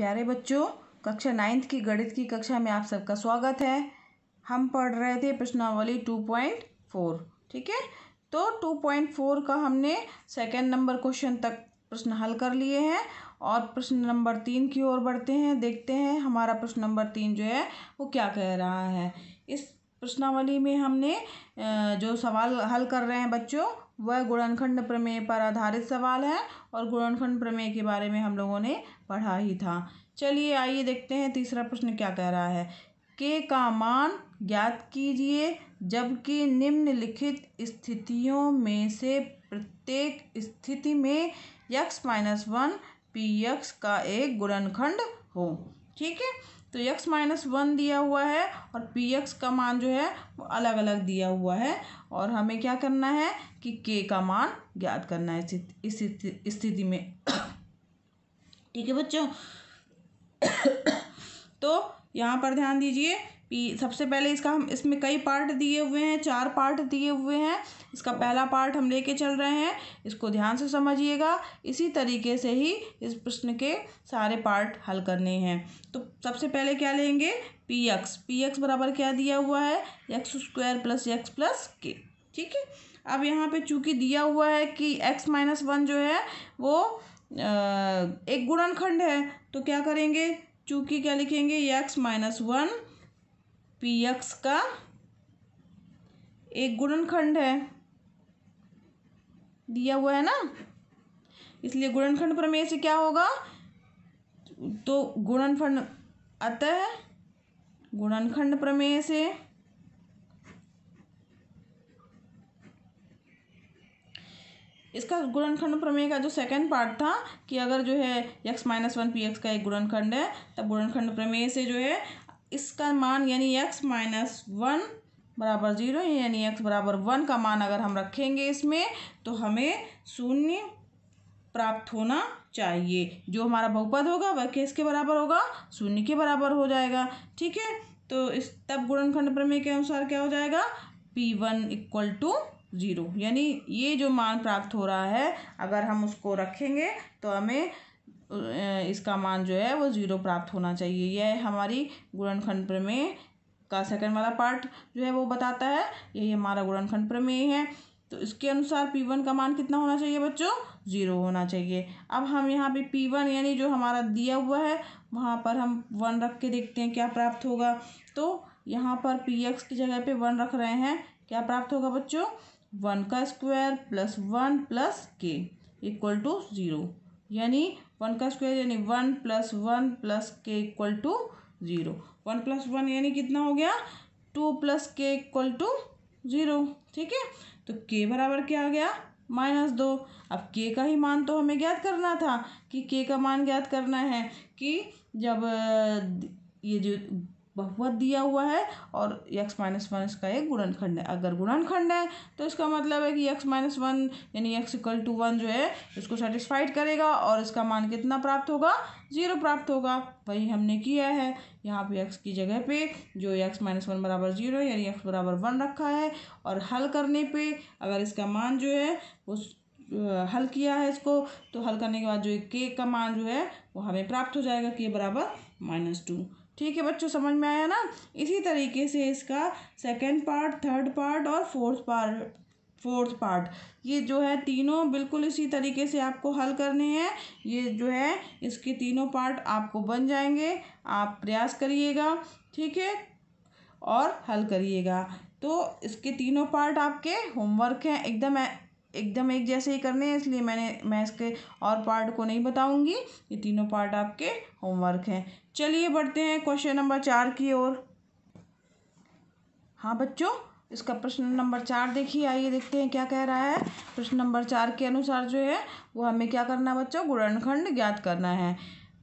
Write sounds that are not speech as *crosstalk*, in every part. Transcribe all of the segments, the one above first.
प्यारे बच्चों कक्षा नाइन्थ की गणित की कक्षा में आप सबका स्वागत है हम पढ़ रहे थे प्रश्नावली टू पॉइंट फोर ठीक है तो टू पॉइंट फोर का हमने सेकेंड नंबर क्वेश्चन तक प्रश्न हल कर लिए हैं और प्रश्न नंबर तीन की ओर बढ़ते हैं देखते हैं हमारा प्रश्न नंबर तीन जो है वो क्या कह रहा है इस प्रश्नावली में हमने जो सवाल हल कर रहे हैं बच्चों वह गुणनखंड प्रमेय पर आधारित सवाल है और गुणनखंड प्रमेय के बारे में हम लोगों ने पढ़ा ही था चलिए आइए देखते हैं तीसरा प्रश्न क्या कह रहा है के का मान ज्ञात कीजिए जबकि निम्नलिखित स्थितियों में से प्रत्येक स्थिति में x minus one P x का एक गुणनखंड हो ठीक है तो यक्स माइनस वन दिया हुआ है और पी एक्स का मान जो है वो अलग अलग दिया हुआ है और हमें क्या करना है कि के का मान ज्ञात करना है इस स्थिति में ठीक है बच्चों *coughs* तो यहाँ पर ध्यान दीजिए सबसे पहले इसका हम इसमें कई पार्ट दिए हुए हैं चार पार्ट दिए हुए हैं इसका पहला पार्ट हम लेके चल रहे हैं इसको ध्यान से समझिएगा इसी तरीके से ही इस प्रश्न के सारे पार्ट हल करने हैं तो सबसे पहले क्या लेंगे पी एक्स पी एक्स बराबर क्या दिया हुआ है x square plus x plus k ठीक है अब यहाँ पे चूंकि दिया हुआ है कि एक्स माइनस वन जो है वो एक गुणनखंड है तो क्या करेंगे चूंकि क्या लिखेंगे x minus one P x का एक गुणनखंड है दिया हुआ है ना इसलिए गुणनखंड प्रमेय से क्या होगा तो गुणनखंड अतः गुणनखंड प्रमेय से इसका गुणनखंड प्रमेय का जो सेकंड पार्ट था कि अगर जो है x minus one P x का एक गुणनखंड है तब गुणनखंड प्रमेय से जो है इसका मान यानी एक्स माइनस वन बराबर जीरो यानी एक्स बराबर वन का मान अगर हम रखेंगे इसमें तो हमें शून्य प्राप्त होना चाहिए जो हमारा बहुपद होगा वह किसके बराबर होगा शून्य के बराबर हो जाएगा ठीक है तो इस तब गुणनखंड प्रमेय के अनुसार क्या हो जाएगा P one equal to zero यानी ये जो मान प्राप्त हो रहा है अगर हम उसको रखेंगे तो हमें इसका मान जो है वो ज़ीरो प्राप्त होना चाहिए यह हमारी गुणनखंड प्रमेय का सेकंड वाला पार्ट जो है वो बताता है यही हमारा गुणनखंड प्रमेय है तो इसके अनुसार पी वन का मान कितना होना चाहिए बच्चों ज़ीरो होना चाहिए अब हम यहाँ पे पी वन यानी जो हमारा दिया हुआ है वहाँ पर हम वन रख के देखते हैं क्या प्राप्त होगा तो यहाँ पर पी एक्स की जगह पे वन रख रहे हैं क्या प्राप्त होगा बच्चों वन का square plus one plus k equal to zero यानी वन का स्क्वायर यानी one plus one plus k equal to zero one plus one यानी कितना हो गया two plus k equal to zero ठीक है तो के बराबर क्या आ गया माइनस दो अब के का ही मान तो हमें ज्ञात करना था कि के का मान ज्ञात करना है कि जब ये जो बहुवत दिया हुआ है और x माइनस वन इसका एक गुणनखंड है अगर गुणनखंड है तो इसका मतलब है कि x माइनस वन यानी x इक्वल टू वन जो है इसको सेटिस्फाइड करेगा और इसका मान कितना प्राप्त होगा जीरो प्राप्त होगा वही हमने किया है यहाँ पे x की जगह पे जो x माइनस वन बराबर जीरो यानी x बराबर वन रखा है और हल करने पे अगर इसका मान जो है वो हल किया है इसको तो हल करने के बाद जो के का मान जो है वो हमें प्राप्त हो जाएगा के बराबर माइनस टू ठीक है बच्चों समझ में आया ना इसी तरीके से इसका सेकेंड पार्ट थर्ड पार्ट और फोर्थ पार्ट फोर्थ पार्ट ये जो है तीनों बिल्कुल इसी तरीके से आपको हल करने हैं ये जो है इसके तीनों पार्ट आपको बन जाएंगे आप प्रयास करिएगा ठीक है और हल करिएगा तो इसके तीनों पार्ट आपके होमवर्क हैं एकदम एकदम एक जैसे ही करने हैं इसलिए मैंने मैं इसके और पार्ट को नहीं बताऊंगी ये तीनों पार्ट आपके होमवर्क हैं चलिए बढ़ते हैं क्वेश्चन नंबर चार की ओर हाँ बच्चों इसका प्रश्न नंबर चार देखिए आइए देखते हैं क्या कह रहा है प्रश्न नंबर चार के अनुसार जो है वो हमें क्या करना है बच्चों गुणनखंड ज्ञात करना है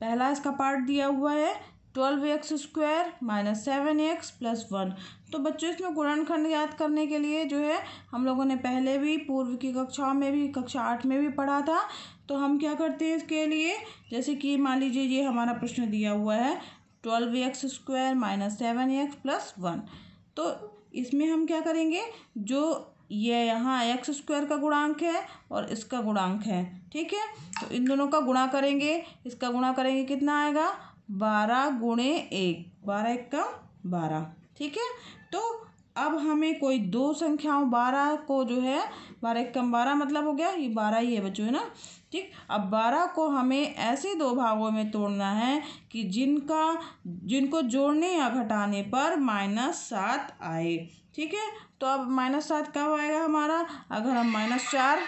पहला इसका पार्ट दिया हुआ है twelve x square minus seven x plus one तो बच्चों इसमें गुणनखंड याद करने के लिए जो है हम लोगों ने पहले भी पूर्व की कक्षाओं में भी कक्षा आठ में भी पढ़ा था तो हम क्या करते हैं इसके लिए जैसे कि मान लीजिए ये हमारा प्रश्न दिया हुआ है twelve x square minus seven x plus one तो इसमें हम क्या करेंगे जो ये यहाँ एक्स स्क्वायर का गुणांक है और इसका गुणांक है ठीक है तो इन दोनों का गुणा करेंगे इसका गुणा करेंगे कितना आएगा बारह गुणे एक बारह एक का बारह ठीक है तो अब हमें कोई दो संख्याओं बारह को जो है बारह एक कम बारह मतलब हो गया ये बारह ही है बच्चों है ना ठीक अब बारह को हमें ऐसे दो भागों में तोड़ना है कि जिनका जिनको जोड़ने या घटाने पर माइनस सात आए ठीक है तो अब माइनस सात कब आएगा हमारा अगर हम माइनस चार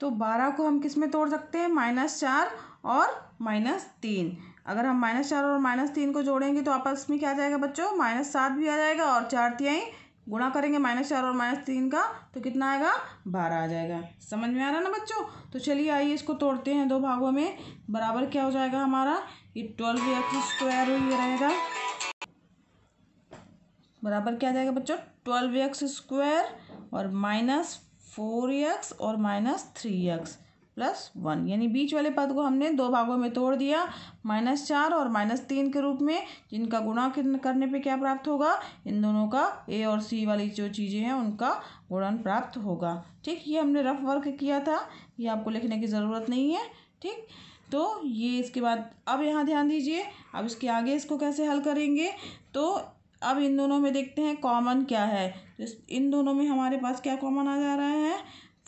तो बारह को हम किस में तोड़ सकते हैं माइनस चार और माइनस तीन अगर हम माइनस चार और माइनस तीन को जोड़ेंगे तो आपस में क्या आ जाएगा बच्चों माइनस सात भी आ जाएगा और चार तिहाई गुणा करेंगे माइनस चार और माइनस तीन का तो कितना आएगा बारह आ जाएगा समझ में आ रहा है ना बच्चों तो चलिए आइए इसको तोड़ते हैं दो भागों में बराबर क्या हो जाएगा हमारा ये ट्वेल्व एक्स स्क्वायर ये रहेगा बराबर क्या आ जाएगा बच्चों ट्वेल्व एक्स स्क्वायर और माइनस फोर एक्स और minus three x plus one यानी बीच वाले पद को हमने दो भागों में तोड़ दिया माइनस चार और माइनस तीन के रूप में जिनका गुणा करने पे क्या प्राप्त होगा इन दोनों का ए और सी वाली जो चीज़ें हैं उनका गुणन प्राप्त होगा ठीक ये हमने रफ वर्क किया था ये आपको लिखने की ज़रूरत नहीं है ठीक तो ये इसके बाद अब यहाँ ध्यान दीजिए अब इसके आगे इसको कैसे हल करेंगे तो अब इन दोनों में देखते हैं कॉमन क्या है तो इन दोनों में हमारे पास क्या कॉमन आ जा रहा है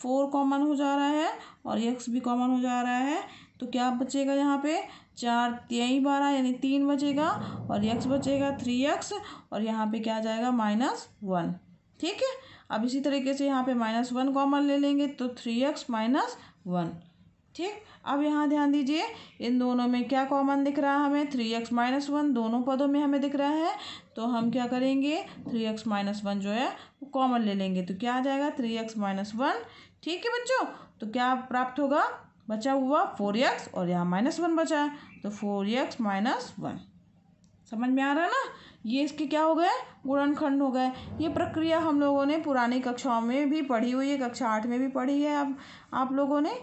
फोर कॉमन हो जा रहा है और एक्स भी कॉमन हो जा रहा है तो क्या बचेगा यहाँ पे चार तेई बारह यानी तीन बचेगा और एक्स बचेगा थ्री एक्स और यहाँ पे क्या जाएगा माइनस वन ठीक है अब इसी तरीके से यहाँ पे माइनस वन कॉमन ले लेंगे तो थ्री एक्स माइनस वन ठीक अब यहाँ ध्यान दीजिए इन दोनों में क्या कॉमन दिख रहा है हमें थ्री एक्स माइनस वन दोनों पदों में हमें दिख रहा है तो हम क्या करेंगे थ्री एक्स माइनस वन जो है वो कॉमन ले लेंगे तो क्या आ जाएगा थ्री एक्स माइनस वन ठीक है बच्चों तो क्या प्राप्त होगा बचा हुआ फोर एक्स और यहाँ माइनस वन बचा है तो फोर एक्स माइनस वन समझ में आ रहा है ना ये इसके क्या हो गए गुणनखंड हो गए ये प्रक्रिया हम लोगों ने पुरानी कक्षाओं में भी पढ़ी हुई है कक्षा आठ में भी पढ़ी है आप आप लोगों ने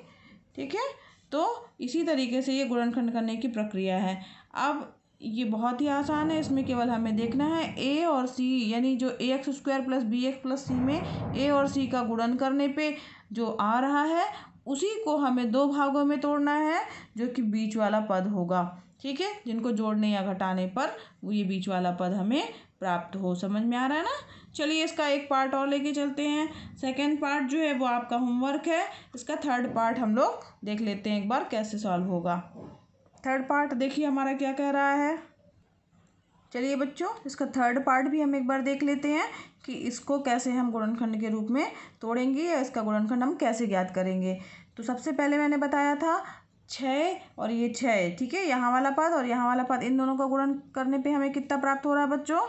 ठीक है तो इसी तरीके से ये गुणनखंड करने की प्रक्रिया है अब ये बहुत ही आसान है इसमें केवल हमें देखना है ए और सी यानी जो a x square plus b x plus c में ए और सी का गुणन करने पे जो आ रहा है उसी को हमें दो भागों में तोड़ना है जो कि बीच वाला पद होगा ठीक है जिनको जोड़ने या घटाने पर ये बीच वाला पद हमें प्राप्त हो समझ में आ रहा है ना चलिए इसका एक पार्ट और लेके चलते हैं सेकेंड पार्ट जो है वो आपका होमवर्क है इसका थर्ड पार्ट हम लोग देख लेते हैं एक बार कैसे सॉल्व होगा थर्ड पार्ट देखिए हमारा क्या कह रहा है चलिए बच्चों इसका थर्ड पार्ट भी हम एक बार देख लेते हैं कि इसको कैसे हम गुणनखंड के रूप में तोड़ेंगे या इसका गुणनखंड हम कैसे ज्ञात करेंगे तो सबसे पहले मैंने बताया था छः और ये छः ठीक है यहाँ वाला पद और यहाँ वाला पद इन दोनों का गुणन करने पे हमें कितना प्राप्त हो रहा है बच्चों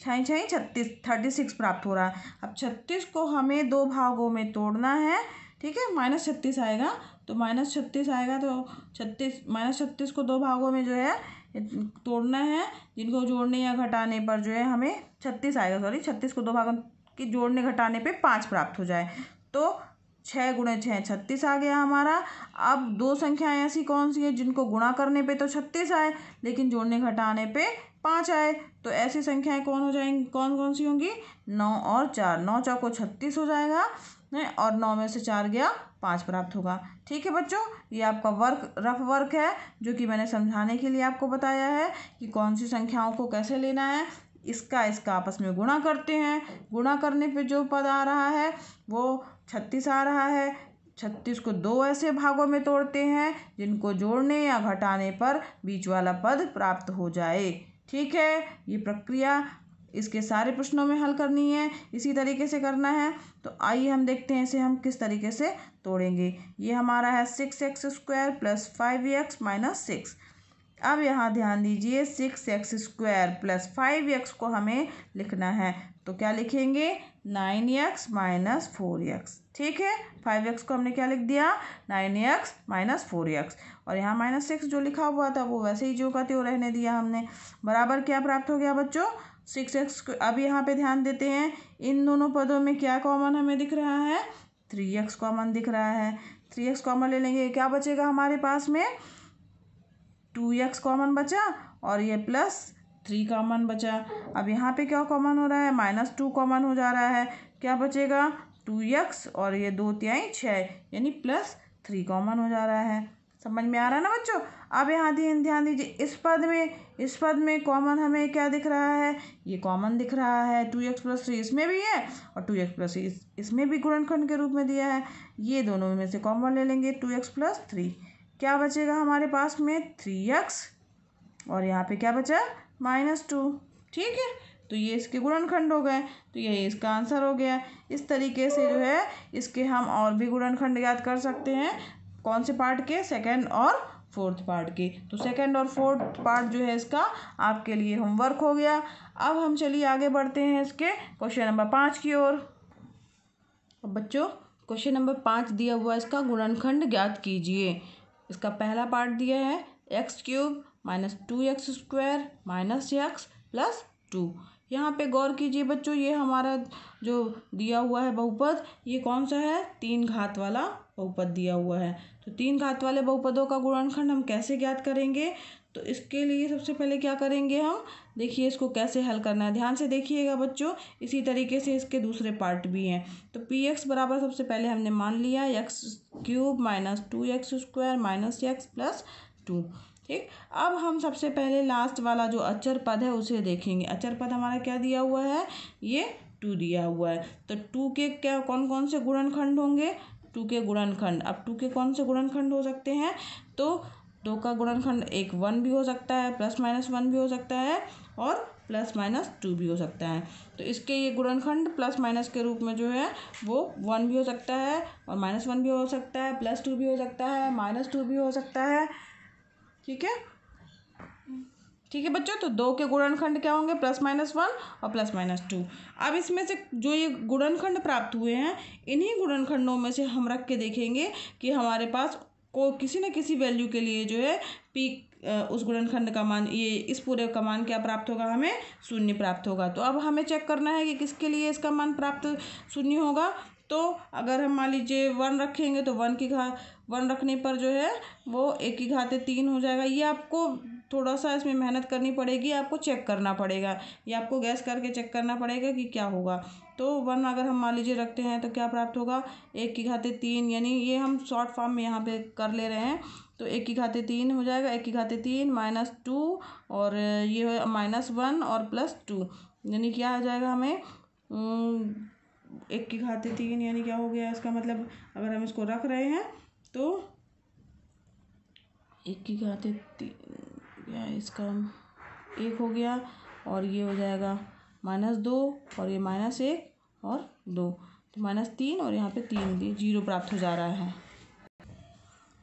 छाई छाई छत्तीस थर्टी सिक्स प्राप्त हो रहा है अब छत्तीस को हमें दो भागों में तोड़ना है ठीक है माइनस छत्तीस आएगा तो माइनस छत्तीस आएगा तो छत्तीस माइनस छत्तीस को दो भागों में जो है तोड़ना है जिनको जोड़ने या घटाने पर जो है हमें छत्तीस आएगा सॉरी छत्तीस को दो भागों के जोड़ने घटाने पे पाँच प्राप्त हो जाए तो छः गुणे छः छत्तीस आ गया हमारा अब दो संख्याएं ऐसी कौन सी हैं जिनको गुणा करने पे तो छत्तीस आए लेकिन जोड़ने घटाने पे पाँच आए तो ऐसी संख्याएं कौन हो जाएंगी कौन कौन सी होंगी नौ और चार नौ चौको छत्तीस हो जाएगा और नौ में से चार गया पाँच प्राप्त होगा ठीक है बच्चों ये आपका वर्क रफ वर्क है जो कि मैंने समझाने के लिए आपको बताया है कि कौन सी संख्याओं को कैसे लेना है इसका इसका आपस में गुणा करते हैं गुणा करने पे जो पद आ रहा है वो छत्तीस आ रहा है छत्तीस को दो ऐसे भागों में तोड़ते हैं जिनको जोड़ने या घटाने पर बीच वाला पद प्राप्त हो जाए ठीक है ये प्रक्रिया इसके सारे प्रश्नों में हल करनी है इसी तरीके से करना है तो आइए हम देखते हैं इसे हम किस तरीके से तोड़ेंगे ये हमारा है six x square plus five x minus six अब यहाँ ध्यान दीजिए six x square plus five x को हमें लिखना है तो क्या लिखेंगे nine x minus four x ठीक है फाइव एक्स को हमने क्या लिख दिया nine x minus four x और यहाँ माइनस सिक्स जो लिखा हुआ था वो वैसे ही जो का त्यो रहने दिया हमने बराबर क्या प्राप्त हो गया बच्चों सिक्स एक्स अब यहाँ पे ध्यान देते हैं इन दोनों पदों में क्या कॉमन हमें दिख रहा है थ्री एक्स कॉमन दिख रहा है थ्री एक्स कॉमन ले लेंगे क्या बचेगा हमारे पास में टू एक्स कॉमन बचा और ये प्लस थ्री कॉमन बचा अब यहाँ पे क्या कॉमन हो रहा है माइनस टू कॉमन हो जा रहा है क्या बचेगा टू एक्स और ये दो त्याई छः यानी प्लस थ्री कॉमन हो जा रहा है समझ में आ रहा है ना बच्चों अब यहाँ ध्यान ध्यान दीजिए इस पद में इस पद में कॉमन हमें क्या दिख रहा है ये कॉमन दिख रहा है टू एक्स प्लस थ्री इसमें भी है और टू एक्स प्लस इस इसमें भी गुणनखंड के रूप में दिया है ये दोनों में से कॉमन ले लेंगे टू एक्स प्लस थ्री क्या बचेगा हमारे पास में थ्री एक्स और यहाँ पे क्या बचा माइनस टू ठीक है तो ये इसके गुणनखंड हो गए तो यही इसका आंसर हो गया इस तरीके से जो है इसके हम और भी गुणनखंड याद कर सकते हैं कौन से पार्ट के सेकेंड और फोर्थ पार्ट के तो सेकेंड और फोर्थ पार्ट जो है इसका आपके लिए होमवर्क हो गया अब हम चलिए आगे बढ़ते हैं इसके क्वेश्चन नंबर पाँच की ओर अब बच्चों क्वेश्चन नंबर पाँच दिया हुआ है इसका गुणनखंड ज्ञात कीजिए इसका पहला पार्ट दिया है x cube minus two x square minus x plus two यहाँ पे गौर कीजिए बच्चों ये हमारा जो दिया हुआ है बहुपद ये कौन सा है तीन घात वाला बहुपद दिया हुआ है तो तीन घात वाले बहुपदों का गुणनखंड हम कैसे ज्ञात करेंगे तो इसके लिए सबसे पहले क्या करेंगे हम देखिए इसको कैसे हल करना है ध्यान से देखिएगा बच्चों इसी तरीके से इसके दूसरे पार्ट भी हैं तो पी एक्स बराबर सबसे पहले हमने मान लिया x cube minus two x square minus x plus two ठीक अब हम सबसे पहले लास्ट वाला जो अचर पद है उसे देखेंगे अचर पद हमारा क्या दिया हुआ है ये टू दिया हुआ है तो टू के क्या कौन कौन से गुणनखंड होंगे टू के गुणनखंड अब टू के कौन से गुणनखंड हो सकते हैं तो दो का गुणनखंड एक वन भी हो सकता है प्लस माइनस वन भी हो सकता है और प्लस माइनस टू भी हो सकता है तो इसके ये गुणनखंड प्लस माइनस के रूप में जो है वो वन भी हो सकता है और माइनस वन भी हो सकता है प्लस टू भी हो सकता है माइनस टू भी हो सकता है ठीक है ठीक है बच्चों तो दो के गुणनखंड क्या होंगे प्लस माइनस वन और प्लस माइनस टू अब इसमें से जो ये गुणनखंड प्राप्त हुए हैं इन्हीं गुणनखंडों में से हम रख के देखेंगे कि हमारे पास को किसी न किसी वैल्यू के लिए जो है पी उस गुणनखंड का मान ये इस पूरे का मान क्या प्राप्त होगा हमें शून्य प्राप्त होगा तो अब हमें चेक करना है कि किसके लिए इसका मान प्राप्त शून्य होगा तो अगर हम मान लीजिए वन रखेंगे तो वन की घा वन रखने पर जो है वो एक की घाते तीन हो जाएगा ये आपको थोड़ा सा इसमें मेहनत करनी पड़ेगी आपको चेक करना पड़ेगा या आपको गैस करके चेक करना पड़ेगा कि क्या होगा तो वन अगर हम मान लीजिए रखते हैं तो क्या प्राप्त होगा एक की घाते तीन यानी ये हम शॉर्ट फॉर्म में यहाँ पे कर ले रहे हैं तो एक की घाते तीन हो जाएगा एक की घाते तीन माइनस टू और ये माइनस वन और प्लस टू यानी क्या आ जाएगा हमें एक की घाते तीन यानी क्या हो गया इसका मतलब अगर हम इसको रख रहे हैं तो एक की घाते तीन इसका एक हो गया और ये हो जाएगा माइनस दो और ये माइनस एक और दो तो माइनस तीन और यहाँ पे तीन भी जीरो प्राप्त हो जा रहा है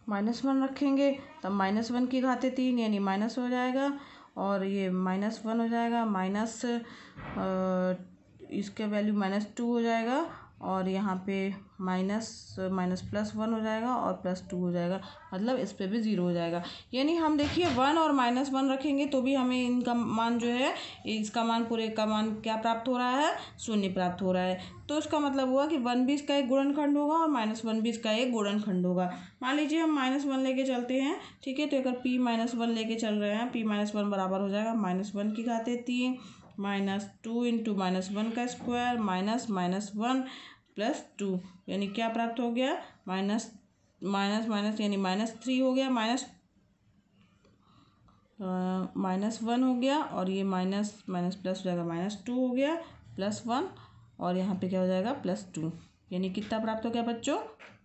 माइनस वन रखेंगे तब माइनस वन की घाते तीन यानी माइनस हो जाएगा और ये माइनस वन हो जाएगा माइनस इसका वैल्यू माइनस टू हो जाएगा और यहाँ पे माइनस माइनस प्लस वन हो जाएगा और प्लस टू हो जाएगा मतलब इस पे भी ज़ीरो हो जाएगा यानी हम देखिए वन और माइनस वन रखेंगे तो भी हमें इनका मान जो है इसका मान पूरे का मान क्या प्राप्त हो रहा है शून्य प्राप्त हो रहा है तो इसका मतलब हुआ कि वन भी इसका एक गुणनखंड होगा और माइनस वन भी इसका एक गुणनखंड होगा मान लीजिए हम माइनस वन लेके चलते हैं ठीक है तो अगर पी माइनस वन लेके चल रहे हैं पी माइनस वन बराबर हो जाएगा माइनस वन की घाते तीन minus two into minus one का square minus minus one plus two यानी क्या प्राप्त हो गया माइनस माइनस माइनस यानी माइनस थ्री हो गया माइनस माइनस वन हो गया और ये माइनस माइनस प्लस हो जाएगा माइनस टू हो गया प्लस वन और यहाँ पे क्या हो जाएगा प्लस टू यानी कितना प्राप्त हो गया बच्चों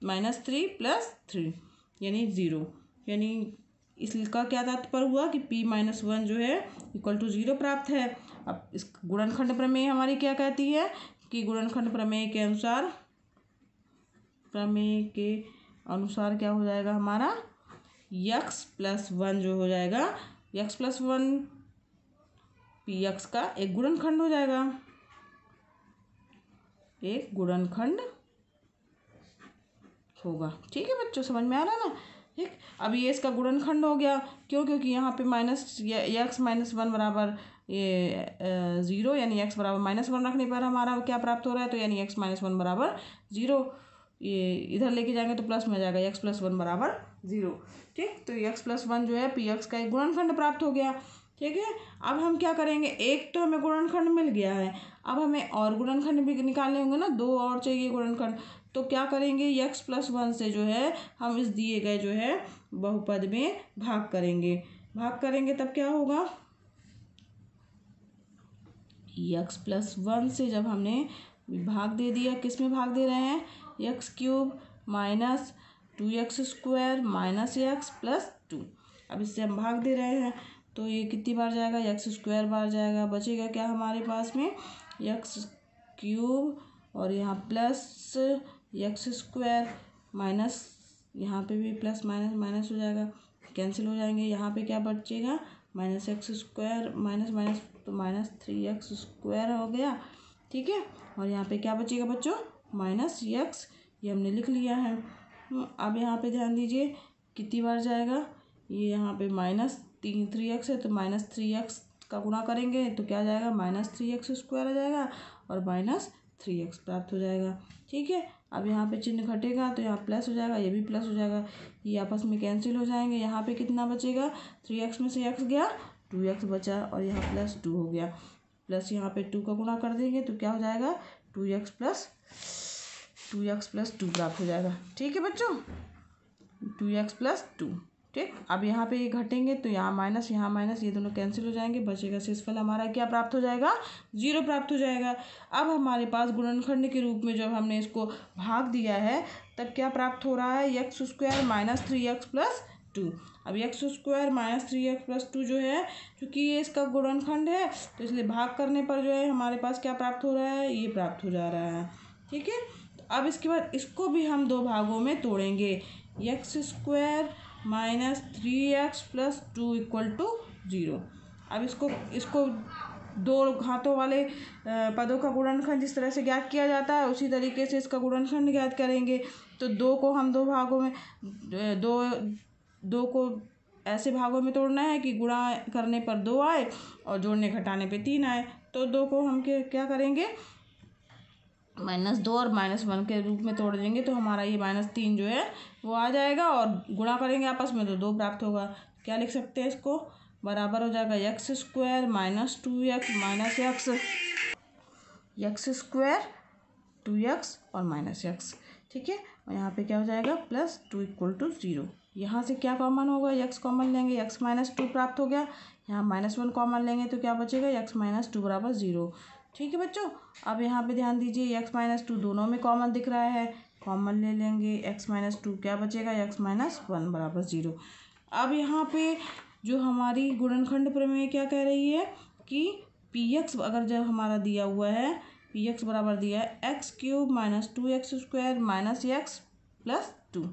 माइनस थ्री प्लस थ्री यानी ज़ीरो यानी इसका क्या तात्पर्य हुआ कि पी माइनस वन जो है इक्वल टू ज़ीरो प्राप्त है अब इस गुणनखंड प्रमेय हमारी क्या कहती है कि गुणनखंड प्रमेय के अनुसार प्रमेय के अनुसार क्या हो जाएगा हमारा यक्स प्लस वन जो हो जाएगा x plus one P x का एक गुणनखंड हो जाएगा एक गुणनखंड होगा ठीक है बच्चों समझ में आ रहा है ना ठीक अब ये इसका गुणनखंड हो गया क्यों क्योंकि यहाँ पे माइनस यक्स माइनस वन बराबर ये ज़ीरो यानी एक्स बराबर माइनस वन रखने पर हमारा क्या प्राप्त हो रहा है तो यानी एक्स माइनस वन बराबर ज़ीरो ये इधर लेके जाएंगे तो प्लस में आ जाएगा एक्स प्लस वन बराबर ज़ीरो ठीक तो एक्स प्लस वन जो है पी एक्स का एक गुणनखंड प्राप्त हो गया ठीक है अब हम क्या करेंगे एक तो हमें गुणनखंड मिल गया है अब हमें और गुणनखंड भी निकालने होंगे ना दो और चाहिए गुणनखंड तो क्या करेंगे यक्स प्लस वन से जो है हम इस दिए गए जो है बहुपद में भाग करेंगे भाग करेंगे तब क्या होगा यक्स प्लस वन से जब हमने भाग दे दिया किस में भाग दे रहे हैं x cube minus two x square minus x plus two अब इससे हम भाग दे रहे हैं तो ये कितनी बार जाएगा यक्स स्क्वायर बार जाएगा बचेगा क्या हमारे पास में यक्स क्यूब और यहाँ प्लस यक्स स्क्वायर माइनस यहाँ पे भी प्लस माइनस माइनस हो जाएगा कैंसिल हो जाएंगे यहाँ पे क्या बचेगा minus x square minus minus तो माइनस थ्री एक्स स्क्वायर हो गया ठीक है और यहाँ पे क्या बचेगा बच्चों माइनस एक्स ये हमने लिख लिया है हम्म, अब यहाँ पे ध्यान दीजिए कितनी बार जाएगा ये यहाँ पे माइनस तीन थ्री एक्स है तो माइनस थ्री एक्स का गुणा करेंगे तो क्या जाएगा माइनस थ्री एक्स स्क्वायर आ जाएगा और माइनस थ्री एक्स प्राप्त हो जाएगा ठीक है अब यहाँ पे चिन्ह घटेगा तो यहाँ प्लस हो जाएगा ये भी प्लस हो जाएगा ये आपस में कैंसिल हो जाएंगे यहाँ पे कितना बचेगा थ्री एक्स में से एक्स गया टू एक्स बचा और यहाँ प्लस टू हो गया प्लस यहाँ पे टू का गुणा कर देंगे तो क्या हो जाएगा two x plus two x plus two प्राप्त हो जाएगा ठीक है बच्चों टू एक्स प्लस टू ठीक अब यहाँ पे ये घटेंगे तो यहाँ माइनस यहाँ माइनस ये दोनों कैंसिल हो जाएंगे बचेगा फल हमारा क्या प्राप्त हो जाएगा जीरो प्राप्त हो जाएगा अब हमारे पास गुणनखंड के रूप में जब हमने इसको भाग दिया है तब क्या प्राप्त हो रहा है x square minus three x plus two अब x square minus three x plus two जो है क्योंकि ये इसका गुणनखंड है तो इसलिए भाग करने पर जो है हमारे पास क्या प्राप्त हो रहा है ये प्राप्त हो जा रहा है ठीक है तो अब इसके बाद इसको भी हम दो भागों में तोड़ेंगे x square minus three x plus two equal to zero अब इसको इसको दो घातों वाले पदों का गुणनखंड जिस तरह से ज्ञात किया जाता है उसी तरीके से इसका गुणनखंड ज्ञात करेंगे तो दो को हम दो भागों में दो दो को ऐसे भागों में तोड़ना है कि गुणा करने पर दो आए और जोड़ने घटाने पे तीन आए तो दो को हम क्या करेंगे माइनस दो और माइनस वन के रूप में तोड़ देंगे तो हमारा ये माइनस तीन जो है वो आ जाएगा और गुणा करेंगे आपस में तो दो प्राप्त होगा क्या लिख सकते हैं इसको बराबर हो जाएगा x square minus two x minus x x square two x और माइनस एक्स ठीक है और यहाँ पे क्या हो जाएगा plus two equal to zero यहाँ से क्या कॉमन होगा एक्स कॉमन लेंगे एक्स माइनस टू प्राप्त हो गया यहाँ माइनस वन कॉमन लेंगे तो क्या बचेगा एक्स माइनस टू बराबर ज़ीरो ठीक है बच्चों अब यहाँ पे ध्यान दीजिए एक्स माइनस टू दोनों में कॉमन दिख रहा है कॉमन ले लेंगे एक्स माइनस टू क्या बचेगा एक्स माइनस वन बराबर ज़ीरो अब यहाँ पे जो हमारी गुणनखंड प्रमेय क्या कह रही है कि पी एक्स अगर जब हमारा दिया हुआ है पी एक्स बराबर दिया है x cube minus two x square minus x plus two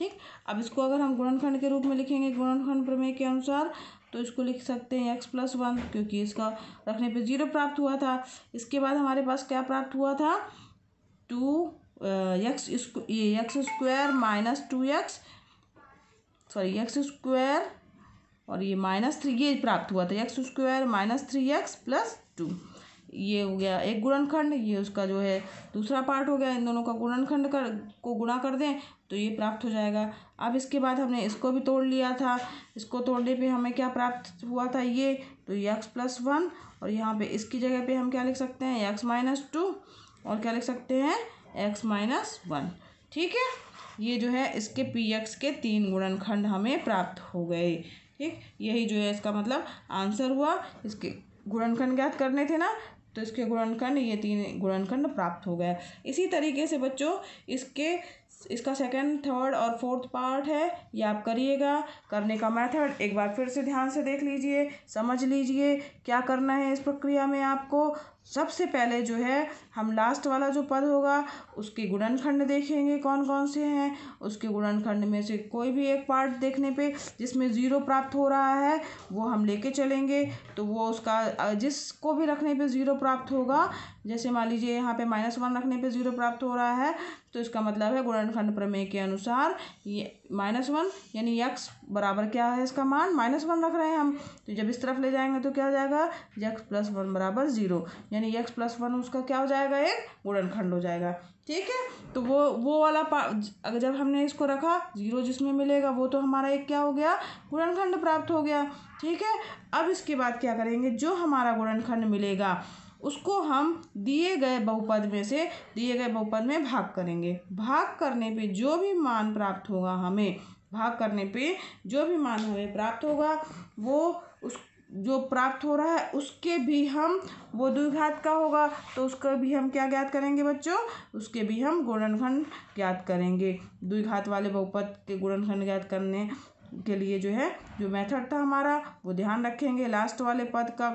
ठीक अब इसको अगर हम गुणनखंड के रूप में लिखेंगे गुणनखंड प्रमेय के अनुसार तो इसको लिख सकते हैं एक्स प्लस वन क्योंकि इसका रखने पे जीरो प्राप्त हुआ था इसके बाद हमारे पास क्या प्राप्त हुआ था टू एक्स uh, ये x square minus two x sorry x square और ये माइनस थ्री ये प्राप्त हुआ था x square minus three x plus two ये हो गया एक गुणनखंड ये उसका जो है दूसरा पार्ट हो गया इन दोनों का गुणनखंड कर को गुणा कर दें तो ये प्राप्त हो जाएगा अब इसके बाद हमने इसको भी तोड़ लिया था इसको तोड़ने पे हमें क्या प्राप्त हुआ था ये तो यक्स एक्स प्लस वन और यहाँ पे इसकी जगह पे हम क्या लिख सकते हैं एक्स माइनस टू और क्या लिख सकते हैं एक्स माइनस वन ठीक है ये जो है इसके पी एक्स के तीन गुणनखंड हमें प्राप्त हो गए ठीक यही जो है इसका मतलब आंसर हुआ इसके गुणनखंड ज्ञात करने थे ना तो इसके गुणनखंड ये तीन गुणनखंड प्राप्त हो गया इसी तरीके से बच्चों इसके इसका सेकंड थर्ड और फोर्थ पार्ट है ये आप करिएगा करने का मेथड एक बार फिर से ध्यान से देख लीजिए समझ लीजिए क्या करना है इस प्रक्रिया में आपको सबसे पहले जो है हम लास्ट वाला जो पद होगा उसके गुणनखंड देखेंगे कौन कौन से हैं उसके गुणनखंड में से कोई भी एक पार्ट देखने पे जिसमें ज़ीरो प्राप्त हो रहा है वो हम लेके चलेंगे तो वो उसका जिसको भी रखने पे ज़ीरो प्राप्त होगा जैसे मान लीजिए यहाँ पे माइनस वन रखने पे ज़ीरो प्राप्त हो रहा है तो इसका मतलब है गुणनखंड प्रमेय के अनुसार ये माइनस वन यानी यक्स बराबर क्या है इसका मान माइनस वन रख रहे हैं हम तो जब इस तरफ ले जाएंगे तो क्या हो जाएगा यक्स प्लस वन बराबर ज़ीरो यानी यक्स प्लस वन उसका क्या हो जाएगा एक गुणनखंड हो जाएगा ठीक है तो वो वो वाला अगर जब हमने इसको रखा जीरो जिसमें मिलेगा वो तो हमारा एक क्या हो गया गुणनखंड प्राप्त हो गया ठीक है अब इसके बाद क्या करेंगे जो हमारा गुणनखंड मिलेगा उसको हम दिए गए बहुपद में से दिए गए बहुपद में भाग करेंगे भाग करने पे जो भी मान प्राप्त होगा हमें भाग करने पे जो भी मान हमें प्राप्त होगा वो उस जो प्राप्त हो रहा है उसके भी हम वो द्विघात का होगा तो उसका भी हम क्या ज्ञात करेंगे बच्चों उसके भी हम गुणनखंड ज्ञात करेंगे द्विघात वाले बहुपद के गुणनखंड ज्ञात करने के लिए जो है जो मेथड था हमारा वो ध्यान रखेंगे लास्ट वाले पद का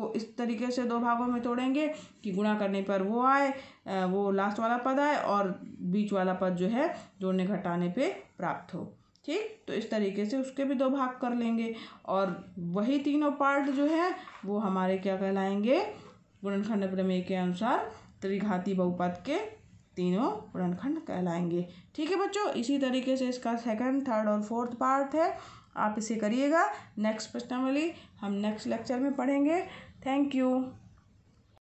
को इस तरीके से दो भागों में तोड़ेंगे कि गुणा करने पर वो आए वो लास्ट वाला पद आए और बीच वाला पद जो है जोड़ने घटाने पे प्राप्त हो ठीक तो इस तरीके से उसके भी दो भाग कर लेंगे और वही तीनों पार्ट जो है वो हमारे क्या कहलाएंगे गुणनखंड प्रमेय के अनुसार त्रिघाती बहुपद के तीनों गुणनखंड कहलाएंगे ठीक है बच्चों इसी तरीके से इसका सेकंड थर्ड और फोर्थ पार्ट है आप इसे करिएगा नेक्स्ट प्रश्नवली हम नेक्स्ट लेक्चर में पढ़ेंगे thank you